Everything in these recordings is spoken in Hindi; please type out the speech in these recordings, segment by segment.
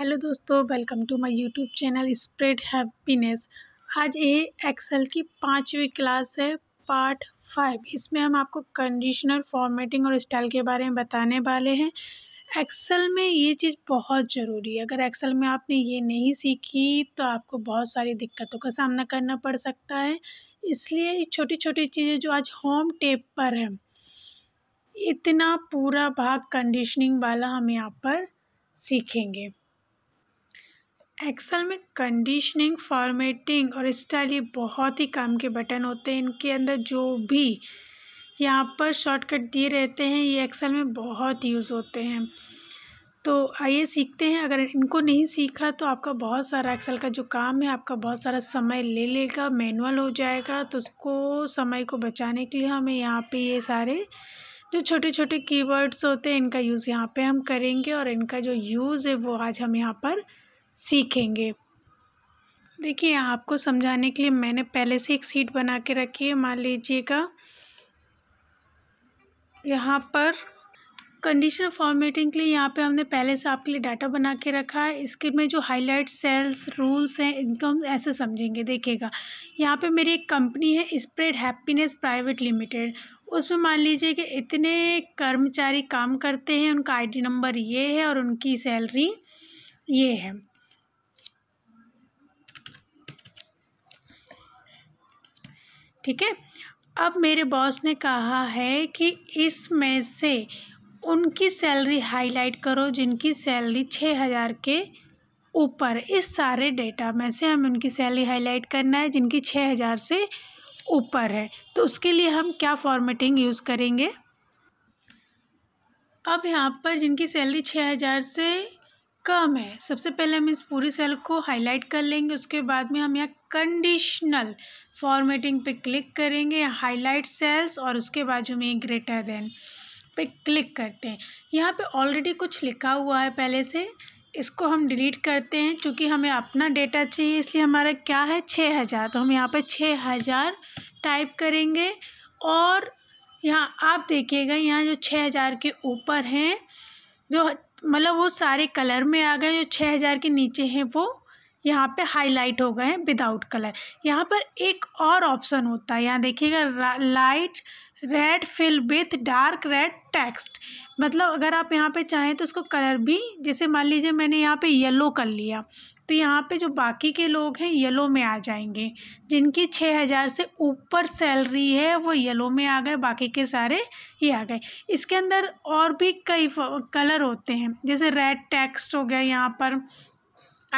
हेलो दोस्तों welcome to my YouTube channel spread happiness आज ये एक्सेल की पाँचवीं क्लास है पार्ट फाइव इसमें हम आपको कंडीशनल फॉर्मेटिंग और स्टाइल के बारे में बताने वाले हैं एक्सेल में ये चीज़ बहुत ज़रूरी है अगर एक्सेल में आपने ये नहीं सीखी तो आपको बहुत सारी दिक्कतों का सामना करना पड़ सकता है इसलिए छोटी छोटी चीज़ें जो आज होम टेप पर है इतना पूरा भाग कंडीशनिंग वाला हम यहाँ पर सीखेंगे एक्सल में कंडीशनिंग फॉर्मेटिंग और स्टाइल ये बहुत ही काम के बटन होते हैं इनके अंदर जो भी यहाँ पर शॉर्टकट दिए रहते हैं ये एक्सेल में बहुत यूज़ होते हैं तो आइए सीखते हैं अगर इनको नहीं सीखा तो आपका बहुत सारा एक्सेल का जो काम है आपका बहुत सारा समय ले लेगा मैनुअल हो जाएगा तो उसको समय को बचाने के लिए हमें यहाँ पे ये सारे जो छोटे छोटे कीवर्ड्स होते हैं इनका यूज़ यहाँ पे हम करेंगे और इनका जो यूज़ है वो आज हम यहाँ पर सीखेंगे देखिए आपको समझाने के लिए मैंने पहले से एक सीट बना के रखी है मान लीजिएगा यहाँ पर कंडीशनल फॉर्मेटिंग के लिए यहाँ पे हमने पहले से आपके लिए डाटा बना के रखा है इसके में जो हाईलाइट सेल्स रूल्स हैं इनको हम ऐसे समझेंगे देखिएगा यहाँ पे मेरी एक कंपनी है स्प्रेड हैप्पीनेस प्राइवेट लिमिटेड उसमें मान लीजिए कि इतने कर्मचारी काम करते हैं उनका आईडी नंबर ये है और उनकी सैलरी ये है ठीक है अब मेरे बॉस ने कहा है कि इसमें से उनकी सैलरी हाईलाइट करो जिनकी सैलरी छः हज़ार के ऊपर इस सारे डेटा में से हमें उनकी सैलरी हाईलाइट करना है जिनकी छः हज़ार से ऊपर है तो उसके लिए हम क्या फॉर्मेटिंग यूज़ करेंगे अब यहाँ पर जिनकी सैलरी छः हज़ार से कम है सबसे पहले हम इस पूरी सेल को हाईलाइट कर लेंगे उसके बाद में हम यहाँ कंडीशनल फॉर्मेटिंग पे क्लिक करेंगे हाईलाइट सेल्स और उसके बाजू में ग्रेटर देन पे क्लिक करते हैं यहाँ पे ऑलरेडी कुछ लिखा हुआ है पहले से इसको हम डिलीट करते हैं क्योंकि हमें अपना डेटा चाहिए इसलिए हमारा क्या है छः हज़ार तो हम यहाँ पे छः हज़ार टाइप करेंगे और यहाँ आप देखिएगा यहाँ जो छः हज़ार के ऊपर हैं जो मतलब वो सारे कलर में आ गए जो छः हज़ार के नीचे हैं वो यहाँ पे हाईलाइट हो गए हैं विदाउट कलर यहाँ पर एक और ऑप्शन होता है यहाँ देखिएगा light red fill with dark red text मतलब अगर आप यहाँ पे चाहें तो उसको कलर भी जैसे मान लीजिए मैंने यहाँ पे येलो कर लिया तो यहाँ पे जो बाकी के लोग हैं येलो में आ जाएंगे जिनकी छः हज़ार से ऊपर सैलरी है वो येलो में आ गए बाकी के सारे ये आ गए इसके अंदर और भी कई कलर होते हैं जैसे रेड टेक्स्ट हो गया यहाँ पर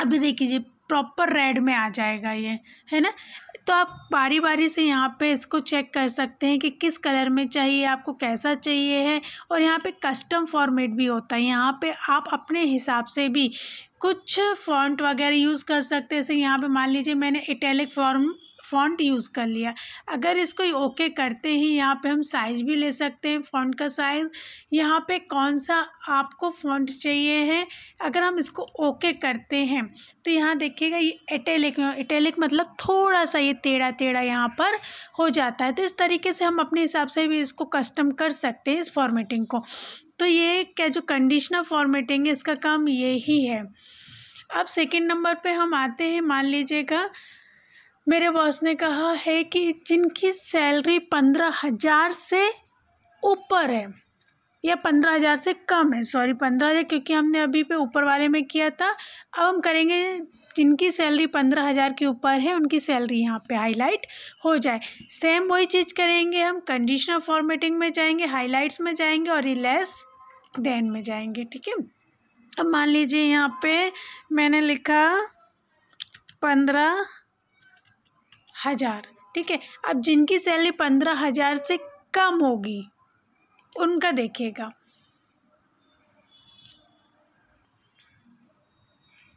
अभी देखिए प्रॉपर रेड में आ जाएगा ये है ना तो आप बारी बारी से यहाँ पे इसको चेक कर सकते हैं कि किस कलर में चाहिए आपको कैसा चाहिए है और यहाँ पे कस्टम फॉर्मेट भी होता है यहाँ पे आप अपने हिसाब से भी कुछ फॉन्ट वगैरह यूज़ कर सकते हैं जैसे यहाँ पे मान लीजिए मैंने इटैलिक फॉर्म फॉन्ट यूज़ कर लिया अगर इसको ओके करते ही यहाँ पे हम साइज़ भी ले सकते हैं फॉन्ट का साइज़ यहाँ पे कौन सा आपको फॉन्ट चाहिए है अगर हम इसको ओके करते हैं तो यहाँ देखिएगा ये इटैलिक में इटैलिक मतलब थोड़ा सा ये टेढ़ा टेढ़ा यहाँ पर हो जाता है तो इस तरीके से हम अपने हिसाब से भी इसको कस्टम कर सकते हैं इस फॉर्मेटिंग को तो ये क्या जो कंडीशनर फॉर्मेटिंग है इसका काम ये ही है अब सेकेंड नंबर पे हम आते हैं मान लीजिएगा मेरे बॉस ने कहा है कि जिनकी सैलरी पंद्रह हज़ार से ऊपर है या पंद्रह हज़ार से कम है सॉरी पंद्रह हज़ार क्योंकि हमने अभी पे ऊपर वाले में किया था अब हम करेंगे जिनकी सैलरी पंद्रह हज़ार के ऊपर है उनकी सैलरी यहाँ पे हाईलाइट हो जाए सेम वही चीज़ करेंगे हम कंडीशनल फॉर्मेटिंग में जाएंगे हाईलाइट्स में जाएंगे और लेस देन में जाएंगे ठीक है अब मान लीजिए यहाँ पे मैंने लिखा पंद्रह हज़ार ठीक है अब जिनकी सैलरी पंद्रह हज़ार से कम होगी उनका देखिएगा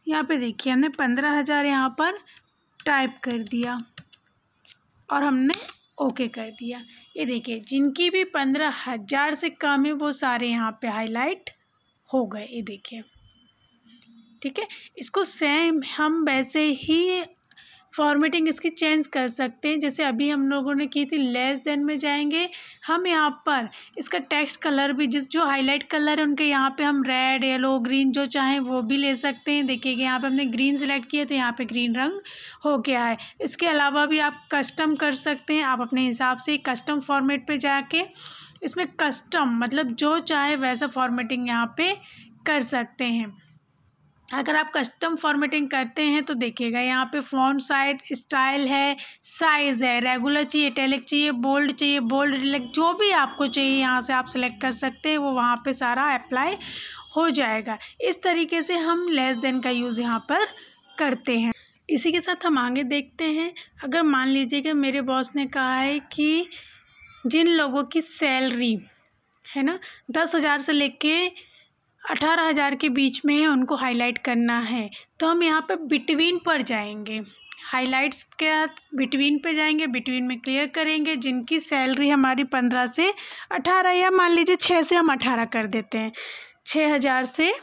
यहाँ पे देखिए हमने पंद्रह हज़ार यहाँ पर टाइप कर दिया और हमने ओके कर दिया ये देखिए जिनकी भी पंद्रह हज़ार से कम है वो सारे यहाँ पे हाईलाइट हो गए ये देखिए ठीक है इसको सेम हम वैसे ही फॉर्मेटिंग इसकी चेंज कर सकते हैं जैसे अभी हम लोगों ने की थी लेस देन में जाएंगे हम यहाँ पर इसका टेक्स्ट कलर भी जिस जो हाईलाइट कलर है उनके यहाँ पे हम रेड येलो ग्रीन जो चाहें वो भी ले सकते हैं देखिए यहाँ पे हमने ग्रीन सेलेक्ट किया तो यहाँ पे ग्रीन रंग हो गया है इसके अलावा भी आप कस्टम कर सकते हैं आप अपने हिसाब से कस्टम फॉर्मेट पर जाके इसमें कस्टम मतलब जो चाहे वैसा फॉर्मेटिंग यहाँ पर कर सकते हैं अगर आप कस्टम फॉर्मेटिंग करते हैं तो देखिएगा यहाँ पे फॉन्ट साइड स्टाइल है साइज़ है रेगुलर चाहिए टेलिक चाहिए बोल्ड चाहिए बोल्ड रिलेक जो भी आपको चाहिए यहाँ से आप सेलेक्ट कर सकते हैं वो वहाँ पे सारा अप्लाई हो जाएगा इस तरीके से हम लेस देन का यूज़ यहाँ पर करते हैं इसी के साथ हम आगे देखते हैं अगर मान लीजिए कि मेरे बॉस ने कहा है कि जिन लोगों की सैलरी है ना दस हज़ार से लेके अठारह हज़ार के बीच में है उनको हाईलाइट करना है तो हम यहाँ पे बिटवीन पर जाएंगे हाईलाइट्स के बाद बिटवीन पे जाएंगे बिटवीन में क्लियर करेंगे जिनकी सैलरी हमारी पंद्रह से अठारह या मान लीजिए छः से हम अठारह कर देते हैं छः हज़ार से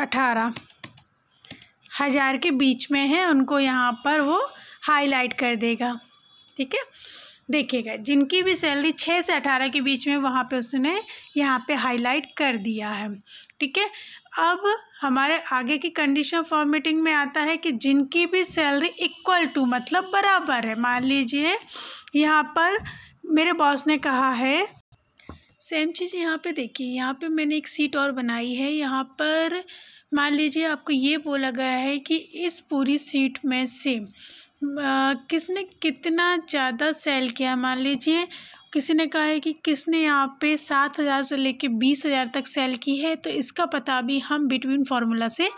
अठारह हज़ार के बीच में है उनको यहाँ पर वो हाईलाइट कर देगा ठीक है देखिएगा जिनकी भी सैलरी छः से अठारह के बीच में वहाँ पे उसने यहाँ पे हाईलाइट कर दिया है ठीक है अब हमारे आगे की कंडीशन फॉर्मेटिंग में आता है कि जिनकी भी सैलरी इक्वल टू मतलब बराबर है मान लीजिए यहाँ पर मेरे बॉस ने कहा है सेम चीज़ यहाँ पे देखिए यहाँ पे मैंने एक सीट और बनाई है यहाँ पर मान लीजिए आपको ये बोला गया है कि इस पूरी सीट में सेम किसने कितना ज़्यादा सेल किया मान लीजिए किसी ने कहा है कि किसने यहाँ पे सात हज़ार से लेके बीस हज़ार तक सेल की है तो इसका पता भी हम बिटवीन फार्मूला से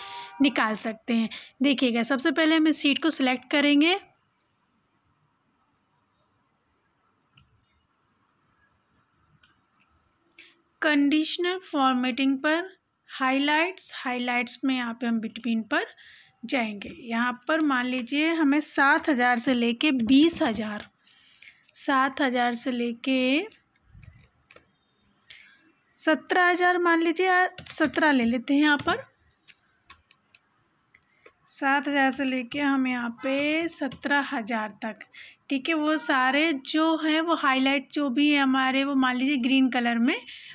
निकाल सकते हैं देखिएगा सबसे पहले हम इस सीट को सिलेक्ट करेंगे कंडीशनल फॉर्मेटिंग पर हाइलाइट्स हाइलाइट्स में यहाँ पे हम बिटवीन पर जाएंगे यहाँ पर मान लीजिए हमें सात हज़ार से लेके बीस हज़ार सात हज़ार से लेके सत्रह हज़ार मान लीजिए सत्रह ले लेते हैं यहाँ पर सात हज़ार से लेके हम यहाँ पे सत्रह हज़ार तक ठीक है वो सारे जो हैं वो हाईलाइट जो भी है हमारे वो मान लीजिए ग्रीन कलर में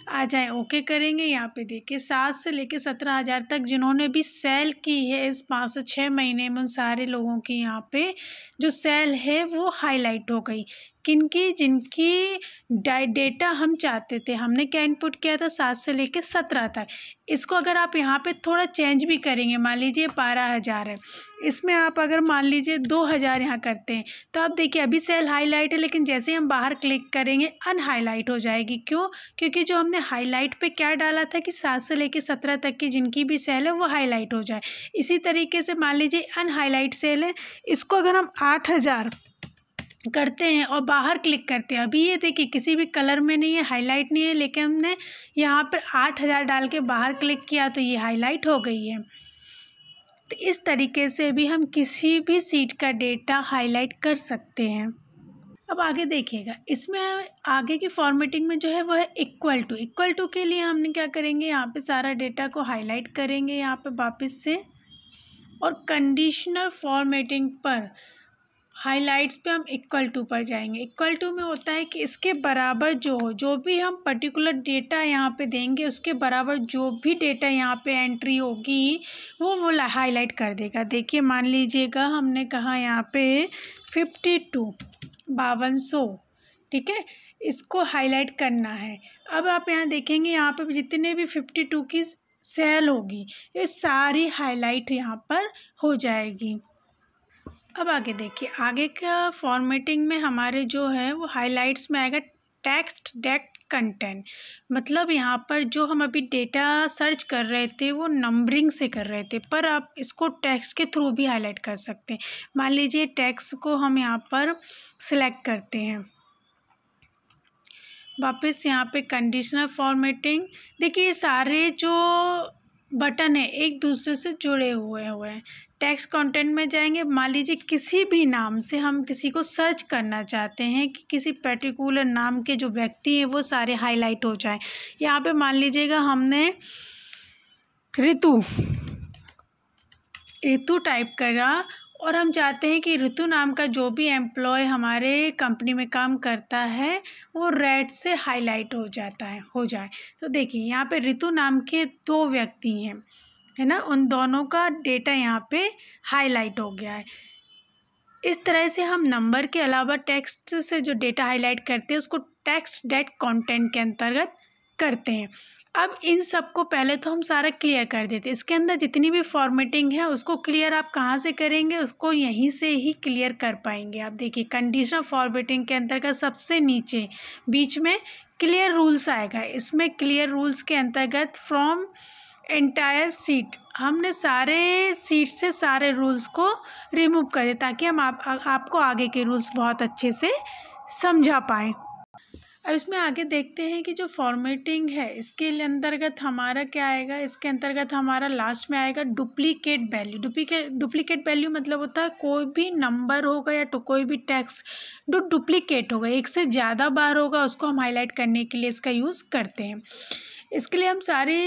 आ जाए ओके करेंगे यहाँ पे देखिए सात से लेके सत्रह हज़ार तक जिन्होंने भी सेल की है इस पाँच से छः महीने में उन सारे लोगों की यहाँ पे जो सेल है वो हाईलाइट हो गई किनकी जिनकी डेटा हम चाहते थे हमने क्या इनपुट किया था सात से लेके सत्रह तक इसको अगर आप यहाँ पे थोड़ा चेंज भी करेंगे मान लीजिए बारह हज़ार है इसमें आप अगर मान लीजिए दो हज़ार यहाँ करते हैं तो आप देखिए अभी सेल हाईलाइट है लेकिन जैसे हम बाहर क्लिक करेंगे अनहाईलाइट हो जाएगी क्यों क्योंकि जो हमने हाईलाइट पे क्या डाला था कि सात से लेकर सत्रह तक की जिनकी भी सेल है वो हाईलाइट हो जाए इसी तरीके से मान लीजिए अनहाईलाइट सेल है इसको अगर हम आठ हज़ार करते हैं और बाहर क्लिक करते हैं अभी ये देखिए किसी भी कलर में नहीं है हाईलाइट नहीं है लेकिन हमने यहाँ पर आठ हज़ार डाल के बाहर क्लिक किया तो ये हाईलाइट हो गई है तो इस तरीके से भी हम किसी भी सीट का डेटा हाईलाइट कर सकते हैं अब आगे देखिएगा इसमें आगे की फॉर्मेटिंग में जो है वह है इक्वल टू इक्वल टू के लिए हमने क्या करेंगे यहाँ पे सारा डेटा को हाईलाइट करेंगे यहाँ पे वापस से और कंडीशनल फॉर्मेटिंग पर हाईलाइट्स पे हम इक्वल टू पर जाएंगे इक्वल टू में होता है कि इसके बराबर जो हो जो भी हम पर्टिकुलर डेटा यहाँ पे देंगे उसके बराबर जो भी डेटा यहाँ पे एंट्री होगी वो वो हाईलाइट कर देगा देखिए मान लीजिएगा हमने कहा यहाँ पे फिफ्टी टू बावन सौ ठीक है इसको हाईलाइट करना है अब आप यहाँ देखेंगे यहाँ पर जितने भी फिफ्टी टू की सेल होगी ये सारी हाईलाइट यहाँ पर हो जाएगी अब आगे देखिए आगे का फॉर्मेटिंग में हमारे जो है वो हाइलाइट्स में आएगा टेक्स्ट डेक कंटेंट मतलब यहाँ पर जो हम अभी डेटा सर्च कर रहे थे वो नंबरिंग से कर रहे थे पर आप इसको टेक्स्ट के थ्रू भी हाईलाइट कर सकते हैं मान लीजिए टेक्स्ट को हम यहाँ पर सिलेक्ट करते हैं वापस यहाँ पे कंडीशनल फॉर्मेटिंग देखिए सारे जो बटन है एक दूसरे से जुड़े हुए हुए हैं टेक्स्ट कंटेंट में जाएंगे मान लीजिए किसी भी नाम से हम किसी को सर्च करना चाहते हैं कि किसी पर्टिकुलर नाम के जो व्यक्ति हैं वो सारे हाईलाइट हो जाए यहाँ पे मान लीजिएगा हमने ऋतु ऋतु टाइप करा और हम चाहते हैं कि ऋतु नाम का जो भी एम्प्लॉय हमारे कंपनी में काम करता है वो रेड से हाईलाइट हो जाता है हो जाए तो देखिए यहाँ पे ऋतु नाम के दो व्यक्ति हैं है ना उन दोनों का डेटा यहाँ पे हाईलाइट हो गया है इस तरह से हम नंबर के अलावा टेक्स्ट से जो डेटा हाईलाइट करते हैं उसको टेक्स्ट डेट कॉन्टेंट के अंतर्गत करते हैं अब इन सब को पहले तो हम सारा क्लियर कर देते हैं इसके अंदर जितनी भी फॉर्मेटिंग है उसको क्लियर आप कहाँ से करेंगे उसको यहीं से ही क्लियर कर पाएंगे आप देखिए कंडीशनल फॉर्मेटिंग के अंतर्गत सबसे नीचे बीच में क्लियर रूल्स आएगा इसमें क्लियर रूल्स के अंतर्गत फ्रॉम एंटायर सीट हमने सारे सीट से सारे रूल्स को रिमूव करें ताकि हम आप, आपको आगे के रूल्स बहुत अच्छे से समझा पाएँ अब इसमें आगे देखते हैं कि जो फॉर्मेटिंग है इसके अंतर्गत हमारा क्या आएगा इसके अंतर्गत हमारा लास्ट में आएगा duplicate value duplicate duplicate value मतलब होता है कोई भी नंबर होगा या तो कोई भी टैक्स जो डुप्लीकेट होगा एक से ज़्यादा बार होगा उसको हम हाईलाइट करने के लिए इसका यूज़ करते हैं इसके लिए हम सारे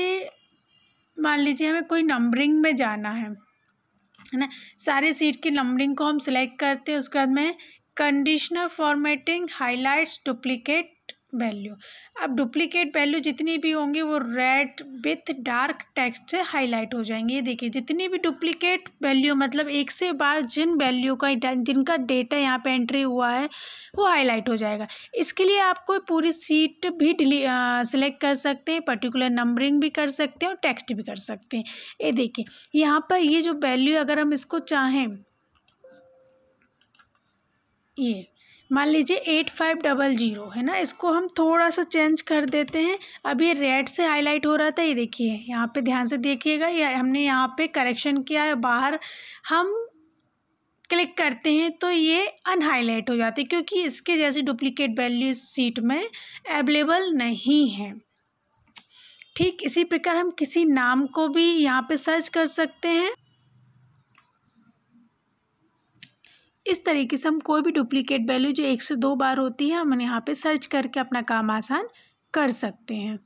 मान लीजिए हमें कोई नंबरिंग में जाना है है ना सारे सीट की नंबरिंग को हम सिलेक्ट करते हैं उसके बाद में conditioner formatting highlights duplicate value अब डुप्लीकेट वैल्यू जितनी भी होंगी वो रेड विथ डार्क टेक्स्ट से हाईलाइट हो जाएंगे ये देखिए जितनी भी डुप्लीकेट वैल्यू मतलब एक से बार जिन वैल्यू का जिनका डेटा यहाँ पे एंट्री हुआ है वो हाईलाइट हो जाएगा इसके लिए आप कोई पूरी सीट भी डिली सिलेक्ट कर सकते हैं पर्टिकुलर नंबरिंग भी कर सकते हैं और टेक्स्ट भी कर सकते हैं ये देखिए यहाँ पर ये जो वैल्यू अगर हम इसको चाहें ये मान लीजिए एट फाइव डबल ज़ीरो है ना इसको हम थोड़ा सा चेंज कर देते हैं अब ये रेड से हाईलाइट हो रहा था ये देखिए यहाँ पे ध्यान से देखिएगा ये हमने यहाँ पे करेक्शन किया है बाहर हम क्लिक करते हैं तो ये अनहाईलाइट हो जाती है क्योंकि इसके जैसे डुप्लिकेट वैल्यू इस सीट में अवेलेबल नहीं है ठीक इसी प्रकार हम किसी नाम को भी यहाँ पे सर्च कर सकते हैं इस तरीके से हम कोई भी डुप्लीकेट वैल्यू जो एक से दो बार होती है हम यहाँ पे सर्च करके अपना काम आसान कर सकते हैं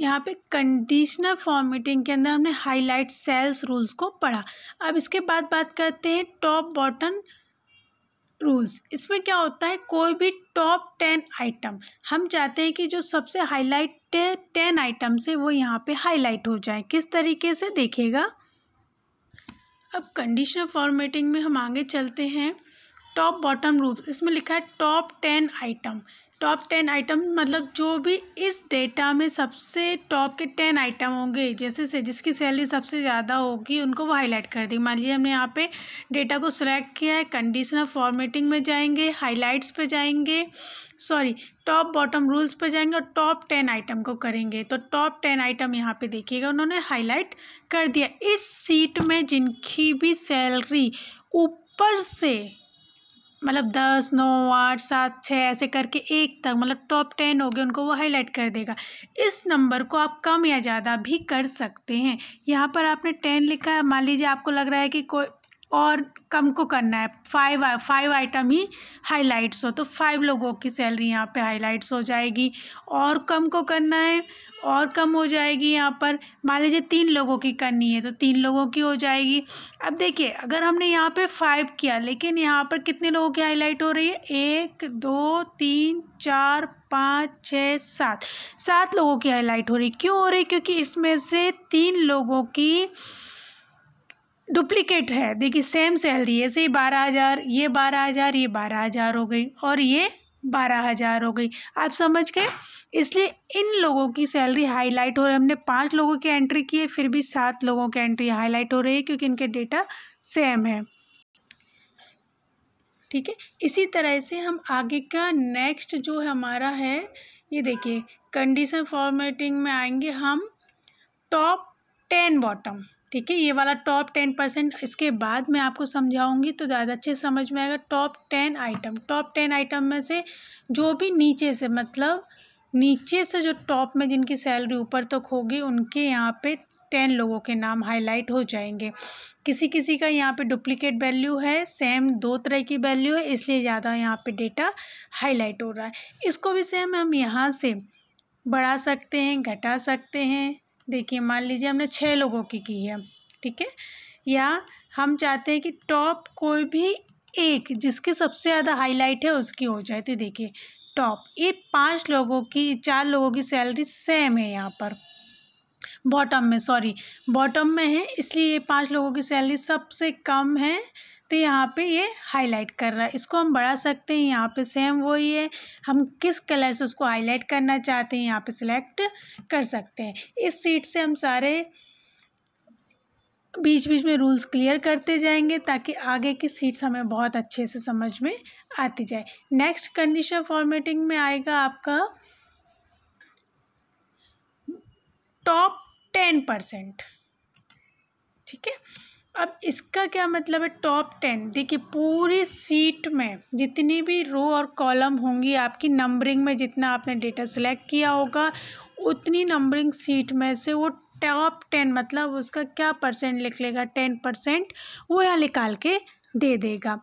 यहाँ पे कंडीशनल फॉर्मेटिंग के अंदर हमने हाईलाइट सेल्स रूल्स को पढ़ा अब इसके बाद बात करते हैं टॉप बॉटम रूल्स इसमें क्या होता है कोई भी टॉप टेन आइटम हम चाहते हैं कि जो सबसे हाईलाइट टेन आइटम्स है वो यहाँ पे हाईलाइट हो जाए किस तरीके से देखेगा अब कंडीशनल फॉर्मेटिंग में हम आगे चलते हैं टॉप बॉटम रूल इसमें लिखा है top ten item top ten item मतलब जो भी इस डेटा में सबसे टॉप के टेन आइटम होंगे जैसे से जिसकी सैलरी सबसे ज़्यादा होगी उनको वो हाईलाइट कर दी मान लीजिए हमने यहाँ पे डेटा को सिलेक्ट किया है कंडीशनर फॉर्मेटिंग में जाएंगे हाईलाइट्स पे जाएंगे सॉरी टॉप बॉटम रूल्स पे जाएंगे और टॉप टेन आइटम को करेंगे तो टॉप टेन आइटम यहाँ पे देखिएगा उन्होंने हाईलाइट कर दिया इस सीट में जिनकी भी सैलरी ऊपर से मतलब दस नौ आठ सात छः ऐसे करके एक तक मतलब टॉप टेन हो गए उनको वो हाईलाइट कर देगा इस नंबर को आप कम या ज़्यादा भी कर सकते हैं यहाँ पर आपने टेन लिखा है मान लीजिए आपको लग रहा है कि कोई और कम को करना है फाइव फाइव आइटम ही हाईलाइट्स हो तो फाइव लोगों की सैलरी यहाँ पे हाईलाइट्स हो जाएगी और कम को करना है और कम हो जाएगी यहाँ पर मान लीजिए तीन लोगों की करनी है तो तीन लोगों की हो जाएगी अब देखिए अगर हमने यहाँ पे फाइव किया लेकिन यहाँ पर कितने लोगों की हाईलाइट हो रही है एक दो तीन चार पाँच छः सात सात लोगों की हाईलाइट हो रही क्यों हो रही क्योंकि इसमें से तीन लोगों की डुप्लीकेट है देखिए सेम सैलरी ऐसे ही बारह हज़ार ये बारह हज़ार ये बारह हज़ार हो गई और ये बारह हज़ार हो गई आप समझ गए इसलिए इन लोगों की सैलरी हाईलाइट हो रही है हमने पांच लोगों की एंट्री की है फिर भी सात लोगों की एंट्री हाईलाइट हो रही है क्योंकि इनके डेटा सेम है ठीक है इसी तरह से हम आगे का नेक्स्ट जो हमारा है ये देखिए कंडीशन फॉर्मेटिंग में आएंगे हम टॉप टेन बॉटम ठीक है ये वाला टॉप टेन परसेंट इसके बाद मैं आपको समझाऊंगी तो ज़्यादा अच्छे समझ में आएगा top ten item top ten item में से जो भी नीचे से मतलब नीचे से जो टॉप में जिनकी सैलरी ऊपर तक तो होगी उनके यहाँ पे टेन लोगों के नाम हाईलाइट हो जाएंगे किसी किसी का यहाँ पे डुप्लीकेट वैल्यू है सेम दो तरह की वैल्यू है इसलिए ज़्यादा यहाँ पे डेटा हाईलाइट हो रहा है इसको भी सेम हम यहाँ से बढ़ा सकते हैं घटा सकते हैं देखिए मान लीजिए हमने छः लोगों की की है ठीक है या हम चाहते हैं कि टॉप कोई भी एक जिसकी सबसे ज़्यादा हाईलाइट है उसकी हो जाए तो देखिए टॉप ये पांच लोगों की चार लोगों की सैलरी सेम है यहाँ पर बॉटम में सॉरी बॉटम में है इसलिए ये पांच लोगों की सैलरी सबसे कम है सकते हैं यहाँ पे ये हाईलाइट कर रहा है इसको हम बढ़ा सकते हैं यहाँ पे सेम वही है हम किस कलर से उसको हाईलाइट करना चाहते हैं यहाँ पे सिलेक्ट कर सकते हैं इस सीट से हम सारे बीच बीच में रूल्स क्लियर करते जाएंगे ताकि आगे की सीट्स हमें बहुत अच्छे से समझ में आती जाए नेक्स्ट कंडीशन फॉर्मेटिंग में आएगा आपका टॉप टेन परसेंट ठीक है अब इसका क्या मतलब है टॉप टेन देखिए पूरी सीट में जितनी भी रो और कॉलम होंगी आपकी नंबरिंग में जितना आपने डेटा सेलेक्ट किया होगा उतनी नंबरिंग सीट में से वो टॉप टेन मतलब उसका क्या परसेंट लिख लेगा टेन परसेंट वो यहाँ निकाल के दे देगा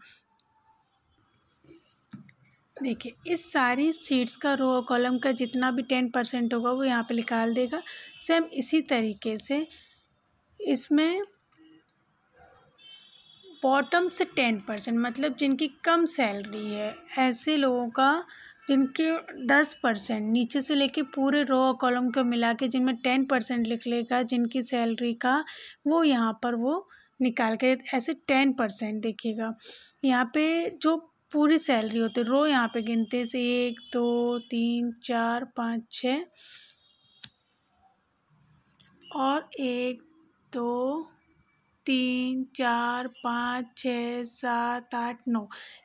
देखिए इस सारी सीट्स का रो और कॉलम का जितना भी टेन परसेंट होगा वो यहाँ पे निकाल देगा सेम इसी तरीके से इसमें बॉटम से टेन परसेंट मतलब जिनकी कम सैलरी है ऐसे लोगों का जिनके दस परसेंट नीचे से लेके पूरे रो और कॉलम को मिला के जिनमें टेन परसेंट लिख लेगा जिनकी सैलरी का वो यहाँ पर वो निकाल के ऐसे टेन परसेंट देखिएगा यहाँ पे जो पूरी सैलरी होती है रो यहाँ पे गिनते से एक दो तीन चार पाँच छः और एक दो तीन चार पाँच छः सात आठ नौ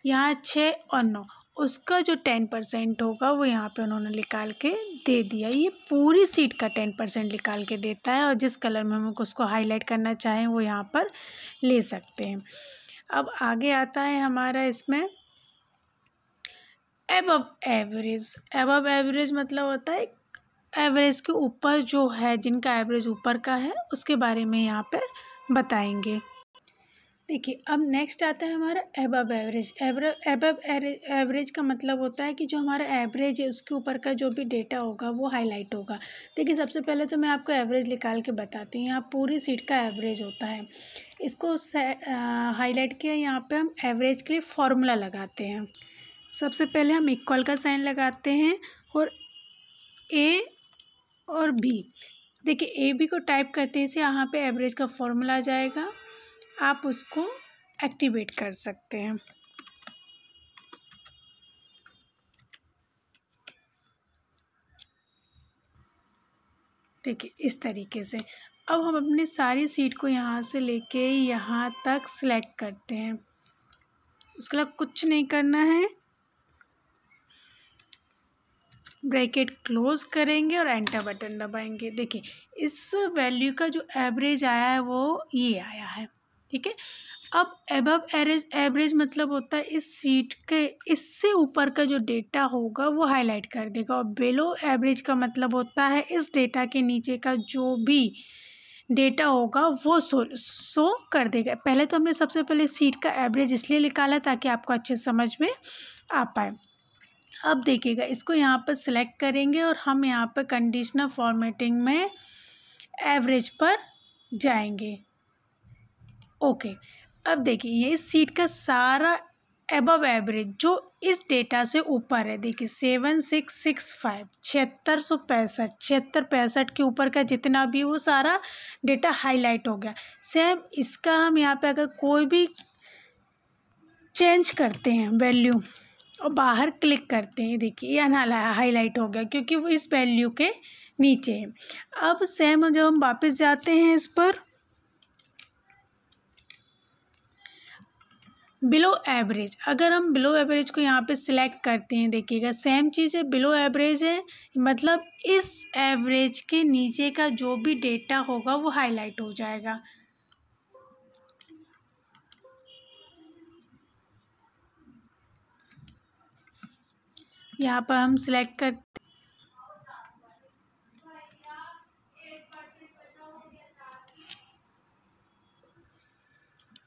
यहाँ छः और नौ उसका जो टेन परसेंट होगा वो यहाँ पे उन्होंने निकाल के दे दिया ये पूरी सीट का टेन परसेंट निकाल के देता है और जिस कलर में हम उसको हाईलाइट करना चाहें वो यहाँ पर ले सकते हैं अब आगे आता है हमारा इसमें एबब एवरेज एबब एवरेज मतलब होता है एवरेज के ऊपर जो है जिनका एवरेज ऊपर का है उसके बारे में यहाँ पर बताएंगे देखिए अब नेक्स्ट आता है हमारा एबब एवरेज एबब एवरेज का मतलब होता है कि जो हमारा एवरेज है उसके ऊपर का जो भी डेटा होगा वो हाईलाइट होगा देखिए सबसे पहले तो मैं आपको एवरेज निकाल के बताती हूँ यहाँ पूरी सीट का एवरेज होता है इसको हाईलाइट किया यहाँ पे हम एवरेज के लिए फॉर्मूला लगाते हैं सबसे पहले हम इक्वल का साइन लगाते हैं और ए और बी देखिए ए बी को टाइप करते से यहाँ पे एवरेज का फॉर्मूला आ जाएगा आप उसको एक्टिवेट कर सकते हैं देखिए इस तरीके से अब हम अपने सारी सीट को यहाँ से लेके यहाँ तक सिलेक्ट करते हैं उसके अलावा कुछ नहीं करना है ब्रैकेट क्लोज करेंगे और एंटर बटन दबाएंगे देखिए इस वैल्यू का जो एवरेज आया है वो ये आया है ठीक है अब एबव एवरेज एवरेज मतलब होता है इस सीट के इससे ऊपर का जो डेटा होगा वो हाईलाइट कर देगा और बेलो एवरेज का मतलब होता है इस डेटा के नीचे का जो भी डेटा होगा वो सो सो कर देगा पहले तो हमने सबसे पहले सीट का एवरेज इसलिए निकाला ताकि आपको अच्छे समझ में आ पाए अब देखिएगा इसको यहाँ पर सिलेक्ट करेंगे और हम यहाँ पर कंडीशनर फॉर्मेटिंग में एवरेज पर जाएंगे ओके अब देखिए ये सीट का सारा एबव एवरेज जो इस डेटा से ऊपर है देखिए सेवन सिक्स सिक्स फाइव छिहत्तर सौ पैंसठ छिहत्तर पैंसठ के ऊपर का जितना भी वो सारा डेटा हाईलाइट हो गया सेम इसका हम यहाँ पे अगर कोई भी चेंज करते हैं वैल्यू और बाहर क्लिक करते हैं देखिए यह अनहाला हाईलाइट हो गया क्योंकि वो इस वैल्यू के नीचे है अब सेम जब हम वापस जाते हैं इस पर बिलो एवरेज अगर हम बिलो एवरेज को यहाँ पे सिलेक्ट करते हैं देखिएगा सेम चीज़ है बिलो एवरेज है मतलब इस एवरेज के नीचे का जो भी डेटा होगा वो हाईलाइट हो जाएगा यहाँ पर हम सिलेक्ट कर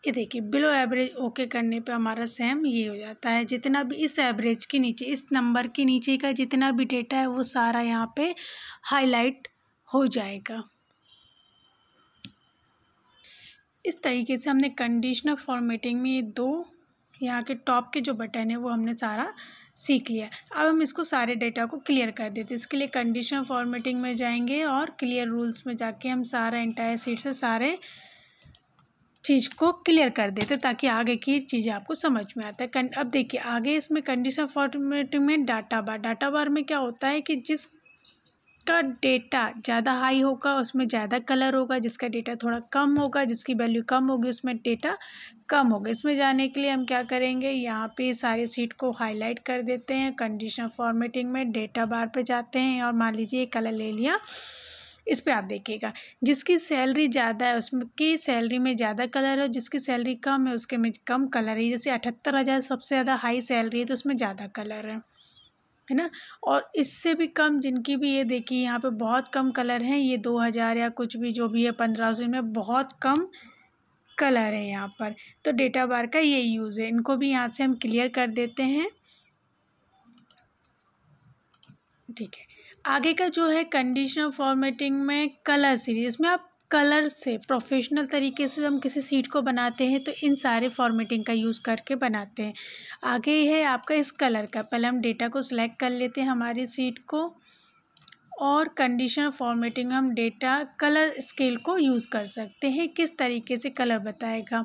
ये देखिए बिलो एवरेज ओके करने पे हमारा सेम ये हो जाता है जितना भी इस एवरेज के नीचे इस नंबर के नीचे का जितना भी डेटा है वो सारा यहाँ पे हाईलाइट हो जाएगा इस तरीके से हमने कंडीशनल फॉर्मेटिंग में ये दो यहाँ के टॉप के जो बटन है वो हमने सारा सीख लिया अब हम इसको सारे डेटा को क्लियर कर देते इसके लिए कंडीशन फॉर्मेटिंग में जाएंगे और क्लियर रूल्स में जाके हम सारा इंटायर सीट से सारे चीज़ को क्लियर कर देते ताकि आगे की चीज़ें आपको समझ में आता है अब देखिए आगे इसमें कंडीशन फॉर्मेटिंग में डाटा बार डाटा बार में क्या होता है कि जिस जिसका डेटा ज़्यादा हाई होगा उसमें ज़्यादा कलर होगा जिसका डेटा थोड़ा कम होगा जिसकी वैल्यू कम होगी उसमें डेटा कम होगा इसमें जाने के लिए हम क्या करेंगे यहाँ पे सारे सीट को हाईलाइट कर देते हैं कंडीशन फॉर्मेटिंग में डेटा बार पे जाते हैं और मान लीजिए कलर ले लिया इस पर आप देखिएगा जिसकी सैलरी ज़्यादा है उसकी सैलरी में ज़्यादा कलर है जिसकी सैलरी कम है उसके में कम कलर है जैसे अठहत्तर हज़ार सबसे ज़्यादा हाई सैलरी है तो उसमें ज़्यादा कलर है है ना और इससे भी कम जिनकी भी ये देखिए यहाँ पे बहुत कम कलर हैं ये दो हज़ार या कुछ भी जो भी है पंद्रह सौ इनमें बहुत कम कलर है यहाँ पर तो डेटा बार का ये यूज़ है इनको भी यहाँ से हम क्लियर कर देते हैं ठीक है आगे का जो है कंडीशनल फॉर्मेटिंग में कलर सीरीज में आप कलर से प्रोफेशनल तरीके से हम किसी सीट को बनाते हैं तो इन सारे फॉर्मेटिंग का यूज़ करके बनाते हैं आगे है आपका इस कलर का पहले हम डेटा को सिलेक्ट कर लेते हैं हमारी सीट को और कंडीशन फॉर्मेटिंग हम डेटा कलर स्केल को यूज़ कर सकते हैं किस तरीके से कलर बताएगा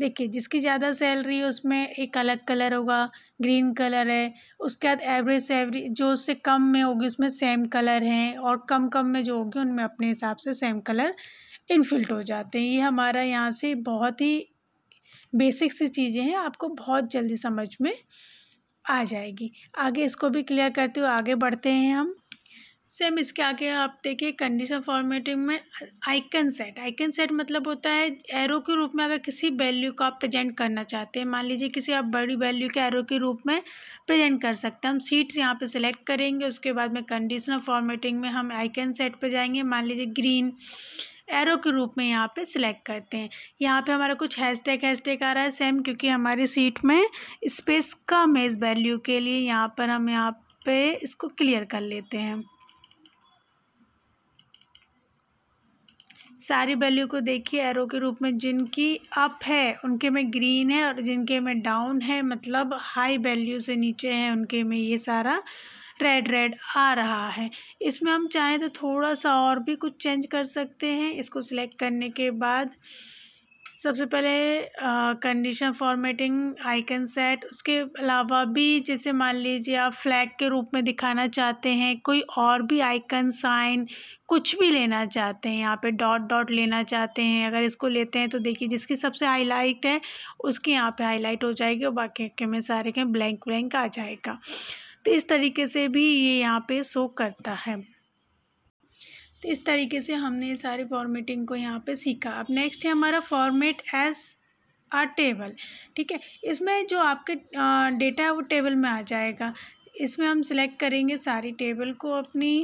देखिए जिसकी ज़्यादा सैलरी है उसमें एक अलग कलर होगा ग्रीन कलर है उसके बाद एवरेज सैलरी जो उससे कम में होगी उसमें सेम कलर हैं और कम कम में जो होगी उनमें अपने हिसाब से सेम कलर इनफिल्ट हो जाते हैं ये हमारा यहाँ से बहुत ही बेसिक सी चीज़ें हैं आपको बहुत जल्दी समझ में आ जाएगी आगे इसको भी क्लियर करते हुए आगे बढ़ते हैं हम सेम इसके आगे आप देखिए कंडीशन फॉर्मेटिंग में आइकन सेट आइकन सेट मतलब होता है एरो के रूप में अगर किसी वैल्यू को आप प्रेजेंट करना चाहते हैं मान लीजिए किसी आप बड़ी वैल्यू के एरो के रूप में प्रेजेंट कर सकते हैं हम सीट्स यहाँ पे सिलेक्ट करेंगे उसके बाद में कंडीशनल फॉर्मेटिंग में हम आइकन सेट पर जाएंगे मान लीजिए ग्रीन एरो के रूप में यहाँ पे सिलेक्ट करते हैं यहाँ पे हमारा कुछ हैशटैग हैशटैग आ रहा है सेम क्योंकि हमारी सीट में स्पेस कम है इस वैल्यू के लिए यहाँ पर हम यहाँ पे इसको क्लियर कर लेते हैं सारी वैल्यू को देखिए एरो के रूप में जिनकी अप है उनके में ग्रीन है और जिनके में डाउन है मतलब हाई वैल्यू से नीचे है उनके में ये सारा रेड रेड आ रहा है इसमें हम चाहें तो थोड़ा सा और भी कुछ चेंज कर सकते हैं इसको सिलेक्ट करने के बाद सबसे पहले कंडीशन फॉर्मेटिंग आइकन सेट उसके अलावा भी जैसे मान लीजिए आप फ्लैग के रूप में दिखाना चाहते हैं कोई और भी आइकन साइन कुछ भी लेना चाहते हैं यहाँ पे डॉट डॉट लेना चाहते हैं अगर इसको लेते हैं तो देखिए जिसकी सबसे हाईलाइट है उसके यहाँ पे हाईलाइट हो जाएगी और बाकी के में सारे के ब्लैंक ब्लैंक आ जाएगा तो इस तरीके से भी ये यहाँ पे शो करता है तो इस तरीके से हमने ये सारी फॉर्मेटिंग को यहाँ पे सीखा अब नेक्स्ट है हमारा फॉर्मेट एस आ टेबल ठीक है इसमें जो आपके डेटा है वो टेबल में आ जाएगा इसमें हम सिलेक्ट करेंगे सारी टेबल को अपनी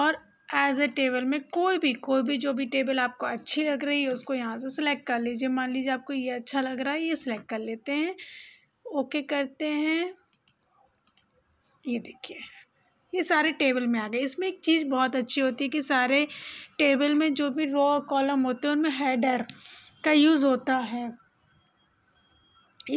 और एज ए टेबल में कोई भी कोई भी जो भी टेबल आपको अच्छी लग रही है उसको यहाँ से सिलेक्ट कर लीजिए मान लीजिए आपको ये अच्छा लग रहा है ये सिलेक्ट कर लेते हैं ओके करते हैं ये देखिए ये सारे टेबल में आ गए इसमें एक चीज़ बहुत अच्छी होती है कि सारे टेबल में जो भी रो कॉलम होते हैं उनमें हेडर का यूज़ होता है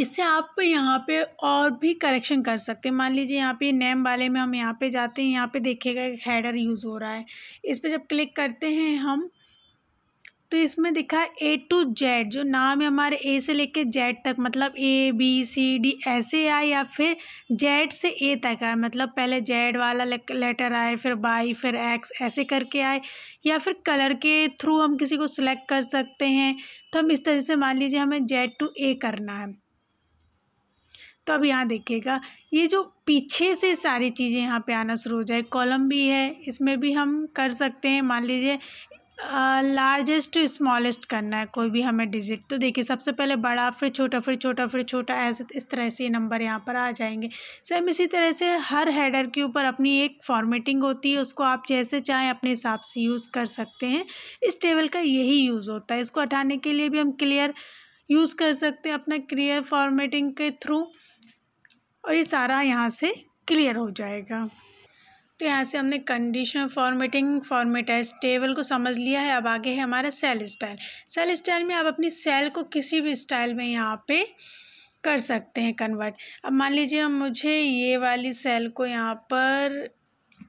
इससे आप यहाँ पे और भी करेक्शन कर सकते हैं मान लीजिए यहाँ पे नेम वाले में हम यहाँ पे जाते हैं यहाँ पे देखेगा एक हेडर यूज़ हो रहा है इस पर जब क्लिक करते हैं हम तो इसमें दिखा ए टू जेड जो नाम है हमारे ए से लेके जेड तक मतलब ए बी सी डी ऐसे आए या फिर जेड से ए तक आए मतलब पहले जेड वाला लेटर आए फिर बाई फिर एक्स ऐसे करके आए या फिर कलर के थ्रू हम किसी को सिलेक्ट कर सकते हैं तो हम इस तरह से मान लीजिए हमें जेड टू ए करना है तो अब यहाँ देखिएगा ये जो पीछे से सारी चीज़ें यहाँ पे आना शुरू हो जाए कॉलम भी है इसमें भी हम कर सकते हैं मान लीजिए लार्जेस्ट स्मॉलेस्ट करना है कोई भी हमें डिजिट तो देखिए सबसे पहले बड़ा फिर छोटा फिर छोटा फिर छोटा ऐसे इस तरह से नंबर यहाँ पर आ जाएंगे सेम इसी तरह से हर हेडर के ऊपर अपनी एक फॉर्मेटिंग होती है उसको आप जैसे चाहें अपने हिसाब से यूज़ कर सकते हैं इस टेबल का यही यूज़ होता है इसको हटाने के लिए भी हम क्लियर यूज़ कर सकते हैं अपना क्लियर फॉर्मेटिंग के थ्रू और ये सारा यहाँ से क्लियर हो जाएगा तो यहाँ से हमने कंडीशनल फॉर्मेटिंग फॉर्मेटाइज टेबल को समझ लिया है अब आगे है हमारा सेल स्टाइल सेल स्टाइल में आप अपनी सेल को किसी भी स्टाइल में यहाँ पे कर सकते हैं कन्वर्ट अब मान लीजिए हम मुझे ये वाली सेल को यहाँ पर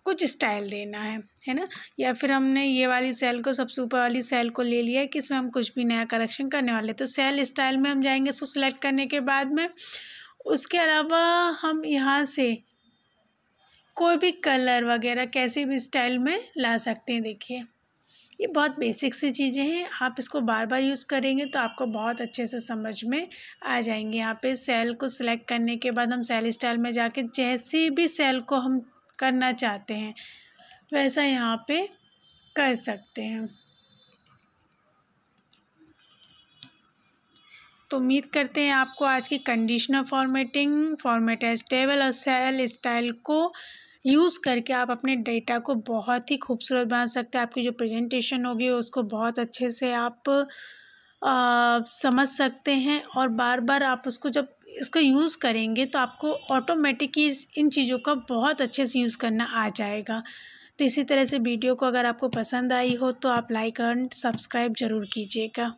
कुछ स्टाइल देना है है ना या फिर हमने ये वाली सेल को सबसे ऊपर वाली सेल को ले लिया है कि इसमें हम कुछ भी नया करेक्शन करने वाले तो सेल स्टाइल में हम जाएंगे इसको सेलेक्ट करने के बाद में उसके अलावा हम यहाँ से कोई भी कलर वगैरह कैसे भी स्टाइल में ला सकते हैं देखिए ये बहुत बेसिक सी चीज़ें हैं आप इसको बार बार यूज़ करेंगे तो आपको बहुत अच्छे से समझ में आ जाएंगे यहाँ पे सेल को सिलेक्ट करने के बाद हम सेल स्टाइल में जाके जैसे भी सेल को हम करना चाहते हैं वैसा यहाँ पे कर सकते हैं तो उम्मीद करते हैं आपको आज की कंडीशनर फॉर्मेटिंग फॉर्मेटेज टेबल और सेल स्टाइल को यूज़ करके आप अपने डेटा को बहुत ही खूबसूरत बना सकते हैं आपकी जो प्रेजेंटेशन होगी उसको बहुत अच्छे से आप आ, समझ सकते हैं और बार बार आप उसको जब इसको यूज़ करेंगे तो आपको ऑटोमेटिक ही इन चीज़ों का बहुत अच्छे से यूज़ करना आ जाएगा तो इसी तरह से वीडियो को अगर आपको पसंद आई हो तो आप लाइक एंड सब्सक्राइब ज़रूर कीजिएगा